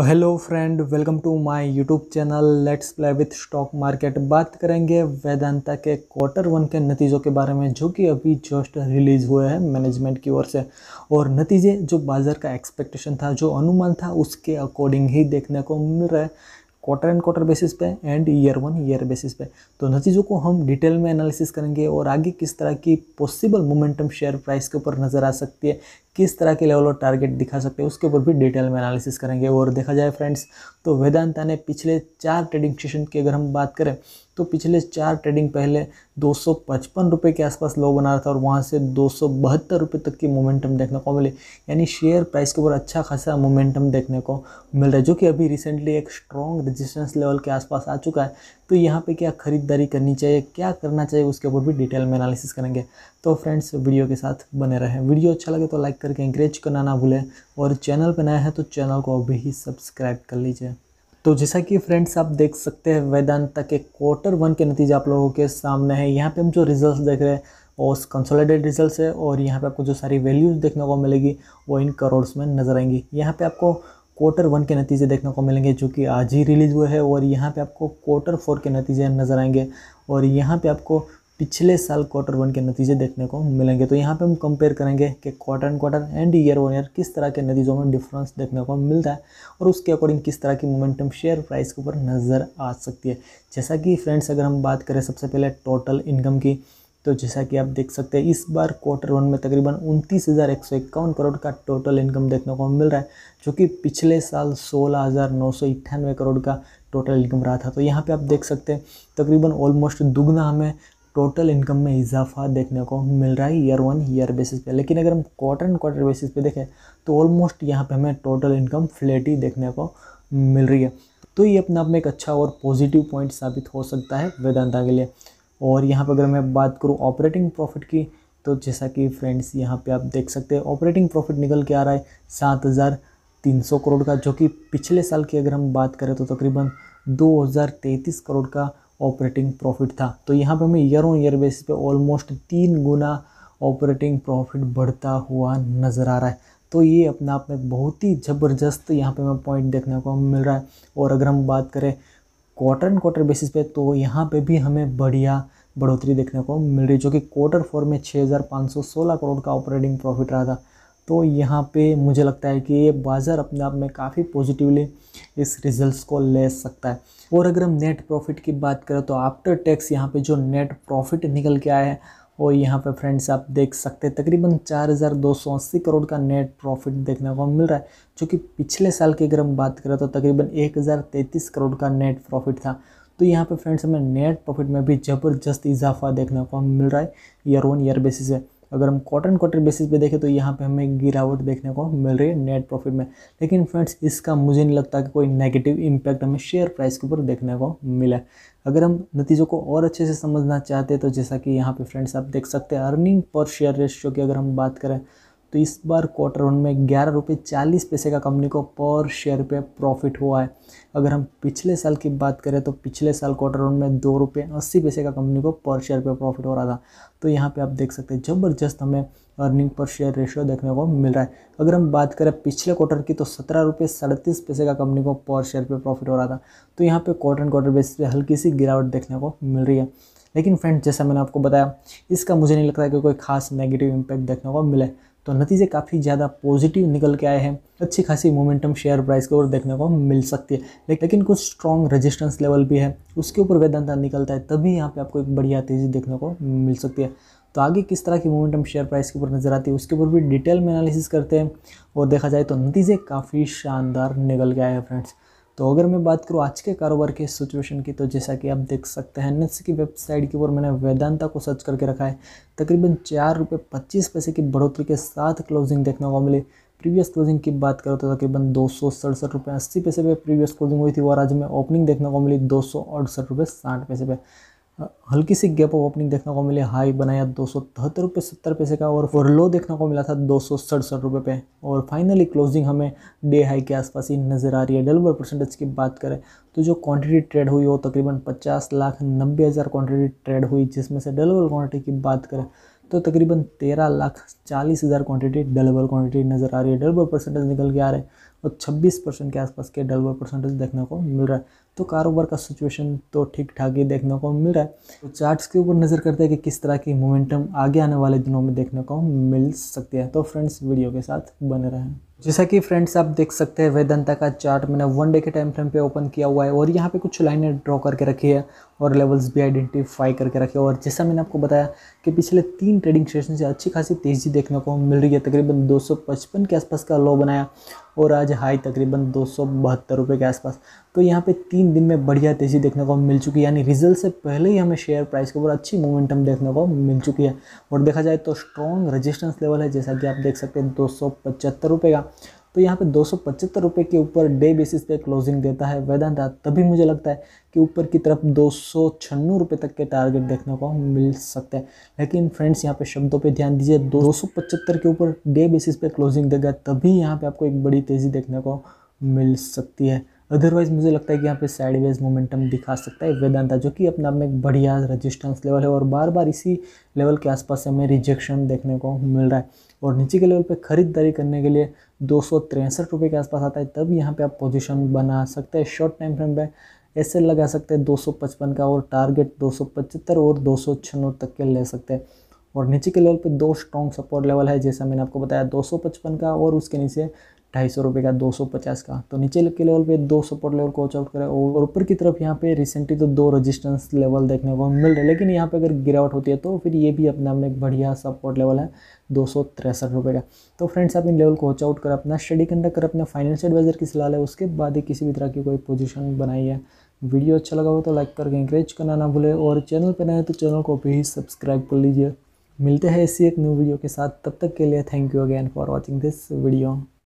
तो hello friend welcome to my YouTube channel let's play with stock market बात करेंगे वेदांता के क्वार्टर वन के नतीजों के बारे में जो कि अभी जस्ट रिलीज़ हुए हैं मैनेजमेंट की ओर से और नतीजे जो बाज़ार का एक्सपेक्टेशन था जो अनुमान था उसके अकॉर्डिंग ही देखने को मिल रहा है क्वार्टर एंड क्वार्टर बेसिस पे and year one year basis पे तो नतीजों को हम डिटेल में एनालिसिस करेंगे और आगे किस तरह की पॉसिबल मोमेंटम शेयर प्राइस के ऊपर नज़र आ सकती है किस तरह के लेवल और टारगेट दिखा सकते हैं उसके ऊपर भी डिटेल में एनालिसिस करेंगे और देखा जाए फ्रेंड्स तो वेदांता ने पिछले चार ट्रेडिंग सेशन की अगर हम बात करें तो पिछले चार ट्रेडिंग पहले दो सौ के आसपास लो बना रहा था और वहाँ से दो सौ तक की मोमेंटम देखने को मिली यानी शेयर प्राइस के ऊपर अच्छा खासा मोमेंटम देखने को मिल रहा है जो कि अभी रिसेंटली एक स्ट्रॉन्ग रजिस्टेंस लेवल के आसपास आ चुका है तो यहाँ पे क्या खरीदारी करनी चाहिए क्या करना चाहिए उसके ऊपर भी डिटेल में एनालिसिस करेंगे तो फ्रेंड्स वीडियो के साथ बने रहें वीडियो अच्छा लगे तो लाइक करके इंकरेज करना ना भूलें और चैनल पर नया है तो चैनल को अभी ही सब्सक्राइब कर लीजिए तो जैसा कि फ्रेंड्स आप देख सकते हैं वेदांता के क्वार्टर वन के नतीजे आप लोगों के सामने हैं यहाँ पे हम जो रिजल्ट्स देख रहे हैं वो कंसोलिडेटेड रिजल्ट्स है और यहाँ पे आपको जो सारी वैल्यूज़ देखने को मिलेगी वो इन करोड़्स में नज़र आएंगी यहाँ पे आपको क्वार्टर वन के नतीजे देखने को मिलेंगे जो कि आज ही रिलीज़ हुए हैं और यहाँ पे आपको क्वार्टर फोर के नतीजे नज़र आएंगे और यहाँ पे आपको पिछले साल क्वार्टर वन के नतीजे देखने को मिलेंगे तो यहाँ पे हम कंपेयर करेंगे कि quarter and quarter and year one year किस तरह के नतीजों में डिफरेंस देखने को मिलता है और उसके अकॉर्डिंग किस तरह की मोमेंटम शेयर प्राइस के ऊपर नज़र आ सकती है जैसा कि फ्रेंड्स अगर हम बात करें सबसे पहले टोटल इनकम की तो जैसा कि आप देख सकते हैं इस बार क्वार्टर वन में तकरीबन उनतीस हज़ार एक सौ इक्यावन करोड़ का टोटल इनकम देखने को मिल रहा है जो कि पिछले साल सोलह हज़ार नौ सौ इक्यानवे करोड़ का टोटल इनकम रहा था तो यहाँ पे आप देख सकते हैं तकरीबन ऑलमोस्ट दुगना हमें टोटल इनकम में इजाफा देखने को मिल रहा है ईयर वन ईयर बेसिस पे लेकिन अगर हम क्वार्टर एंड क्वार्टर बेसिस पे देखें तो ऑलमोस्ट यहाँ पे हमें टोटल इनकम फ्लैट ही देखने को मिल रही है तो ये अपने आप में एक अच्छा और पॉजिटिव पॉइंट साबित हो सकता है वेदांता के लिए और यहाँ पर अगर मैं बात करूँ ऑपरेटिंग प्रॉफिट की तो जैसा कि फ्रेंड्स यहाँ पर आप देख सकते हैं ऑपरेटिंग प्रॉफिट निकल के आ रहा है सात हज़ार तीन सौ करोड़ का जो कि पिछले साल की अगर हम बात करें तो तकरीबन दो हज़ार करोड़ का ऑपरेटिंग प्रॉफिट था तो यहाँ पे हमें ईयर ऑन ईयर बेसिस पे ऑलमोस्ट तीन गुना ऑपरेटिंग प्रॉफिट बढ़ता हुआ नज़र आ रहा है तो ये अपने आप में बहुत ही ज़बरदस्त यहाँ पे हमें पॉइंट देखने को मिल रहा है और अगर हम बात करें क्वार्टर एंड क्वार्टर बेसिस पे तो यहाँ पे भी हमें बढ़िया बढ़ोतरी देखने को मिल रही जो कि क्वार्टर फोर में छः करोड़ का ऑपरेटिंग प्रॉफिट रहा था तो यहाँ पे मुझे लगता है कि ये बाज़ार अपने आप में काफ़ी पॉजिटिवली इस रिजल्ट्स को ले सकता है और अगर हम नेट प्रॉफिट की बात करें तो आफ्टर टैक्स यहाँ पे जो नेट प्रॉफिट निकल के आया है वो यहाँ पे फ्रेंड्स आप देख सकते हैं तकरीबन चार करोड़ का नेट प्रॉफिट देखने को मिल रहा है जो कि पिछले साल की अगर हम बात करें तो तकरीबन एक करोड़ का नेट प्रॉफिट था तो यहाँ पे फ्रेंड्स हमें नेट प्रॉफिट में भी ज़बरदस्त इजाफा देखने को मिल रहा है ईयर ऑन ईयर बेसिस है अगर हम क्वार्टर क्वार्टर बेसिस पे देखें तो यहाँ पे हमें गिरावट देखने को मिल रही है नेट प्रॉफिट में लेकिन फ्रेंड्स इसका मुझे नहीं लगता कि कोई नेगेटिव इम्पैक्ट हमें शेयर प्राइस के ऊपर देखने को मिला अगर हम नतीजों को और अच्छे से समझना चाहते हैं तो जैसा कि यहाँ पर फ्रेंड्स आप देख सकते हैं अर्निंग पर शेयर रेशियो की अगर हम बात करें तो इस बार क्वार्टर वन में ग्यारह रुपये चालीस पैसे का कंपनी को पर शेयर पे प्रॉफिट हुआ है अगर हम पिछले साल की बात करें तो पिछले साल क्वार्टर वन में दो रुपये अस्सी पैसे का कंपनी को पर शेयर पे प्रॉफिट हो रहा था तो यहाँ पे आप देख सकते हैं ज़बरदस्त हमें अर्निंग पर शेयर रेशियो देखने को मिल रहा है अगर हम बात करें पिछले क्वार्टर की तो सत्रह रुपये सड़तीस पैसे का कंपनी को पर शेयर पे प्रॉफिट हो रहा था तो यहाँ पे क्वार्टर एंड क्वार्टर बेसिस पे हल्की सी गिरावट देखने को मिल रही है लेकिन फ्रेंड्स जैसा मैंने आपको बताया इसका मुझे नहीं लगता है कि कोई खास नेगेटिव इम्पैक्ट देखने को मिले तो नतीजे काफ़ी ज़्यादा पॉजिटिव निकल के आए हैं अच्छी खासी मोमेंटम शेयर प्राइस के ऊपर देखने को मिल सकती है लेकिन कुछ स्ट्रॉन्ग रेजिस्टेंस लेवल भी है उसके ऊपर वेदांता निकलता है तभी यहाँ पे आपको एक बढ़िया तेज़ी देखने को मिल सकती है तो आगे किस तरह की मोमेंटम शेयर प्राइस के ऊपर नज़र आती है उसके ऊपर भी डिटेल में एनालिसिस करते हैं और देखा जाए तो नतीजे काफ़ी शानदार निकल गया है फ्रेंड्स तो अगर मैं बात करूँ आज के कारोबार के सिचुएशन की तो जैसा कि आप देख सकते हैं एन की वेबसाइट के ऊपर मैंने वेदांता को सर्च करके रखा है तकरीबन चार रुपये पच्चीस पैसे की बढ़ोतरी के साथ क्लोजिंग देखने को मिली प्रीवियस क्लोजिंग की बात करो तो तकरीबन दो सौ सड़सठ रुपये अस्सी पैसे पे प्रीवियस क्लोजिंग हुई थी और आज में ओपनिंग देखने को मिली दो सौ अड़सठ रुपये साठ पैसे पे हल्की सी गैप ऑफ ओपनिंग देखने को मिली हाई बनाया दो सौ तिहत्तर रुपये सत्तर पैसे का और फोर लो देखने को मिला था दो सौ सड़सठ रुपये पे और फाइनली क्लोजिंग हमें डे हाई के आसपास ही नज़र आ रही है डेलवर परसेंटेज की बात करें तो जो क्वांटिटी ट्रेड हुई वो तकरीबन पचास लाख नब्बे हज़ार क्वांटिटी ट्रेड हुई जिसमें से डेलवर क्वांटिटी की बात करें तो तकरीबन तेरह लाख चालीस हज़ार क्वान्टिटी डलेबल क्वान्टिटी नज़र आ रही है डलेबल परसेंटेज निकल के आ रहे हैं और छब्बीस परसेंट के आसपास के डलेबल परसेंटेज देखने को मिल रहा है तो कारोबार का सिचुएशन तो ठीक ठाक ही देखने को मिल रहा है तो चार्ट्स के ऊपर नज़र करते हैं कि किस तरह की मोमेंटम आगे आने वाले दिनों में देखने को मिल सकती है तो फ्रेंड्स वीडियो के साथ बने रहें जैसा कि फ्रेंड्स आप देख सकते हैं वेदंता का चार्ट मैंने वन डे के टाइम फ्रेम पे ओपन किया हुआ है और यहाँ पे कुछ लाइनें ड्रॉ करके रखी है और लेवल्स भी आइडेंटिफाई करके रखे और जैसा मैंने आपको बताया कि पिछले तीन ट्रेडिंग सेशन से अच्छी खासी तेज़ी देखने को मिल रही है तकरीबन 255 के आसपास का लो बनाया और आज हाई तकरीबन दो सौ के आसपास तो यहाँ पे तीन दिन में बढ़िया तेज़ी देखने को मिल चुकी है यानी रिजल्ट से पहले ही हमें शेयर प्राइस के ऊपर अच्छी मोमेंटम देखने को मिल चुकी है और देखा जाए तो स्ट्रॉन्ग रजिस्टेंस लेवल है जैसा कि आप देख सकते हैं दो सौ का तो यहाँ पे दो सौ के ऊपर डे बेसिस पे क्लोजिंग देता है वेदांता तभी मुझे लगता है कि ऊपर की तरफ दो सौ तक के टारगेट देखने को मिल सकते हैं लेकिन फ्रेंड्स यहाँ पे शब्दों पे ध्यान दीजिए दो के ऊपर डे बेसिस पे क्लोजिंग देगा तभी यहाँ पे आपको एक बड़ी तेज़ी देखने को मिल सकती है अदरवाइज़ मुझे लगता है कि यहाँ पे साइडवेज मोमेंटम दिखा सकता है वेदांता जो कि अपने आप में एक बढ़िया रजिस्टेंस लेवल है और बार बार इसी लेवल के आसपास हमें रिजेक्शन देखने को मिल रहा है और नीचे के लेवल पे ख़रीदारी करने के लिए दो सौ के आसपास आता है तब यहाँ पर आप पोजिशन बना सकते हैं शॉर्ट टाइम फ्रेम पर ऐसे लगा सकते हैं दो का और टारगेट दो और दो तक के ले सकते हैं और नीचे के लेवल पे दो स्ट्रॉन्ग सपोर्ट लेवल है जैसा मैंने आपको बताया 255 का और उसके नीचे ढाई सौ रुपये का दो सौ पचास का तो नीचे के लेवल पे दो सपोर्ट लेवल को वॉचआउट करें और ऊपर की तरफ यहाँ पे रिसेंटली तो दो रेजिस्टेंस लेवल देखने को मिल रहा है लेकिन यहाँ पे अगर गिरावट होती है तो फिर ये भी अपने आप में एक बढ़िया सपोर्ट लेवल है दो सौ तिरसठ रुपये का तो फ्रेंड्स आप इन लेवल को वॉच आउट अपना स्टडी कंडक्ट कर अपने फाइनेंशियल एडवाइजर की सलाह लें उसके बाद ही किसी भी तरह की कोई पोजिशन बनाई है वीडियो अच्छा लगा हो तो लाइक करके इंकरेज करना ना भूलें और चैनल पर नए तो चैनल को भी सब्सक्राइब कर लीजिए मिलते हैं ऐसी एक न्यू वीडियो के साथ तब तक के लिए thank you again for watching this video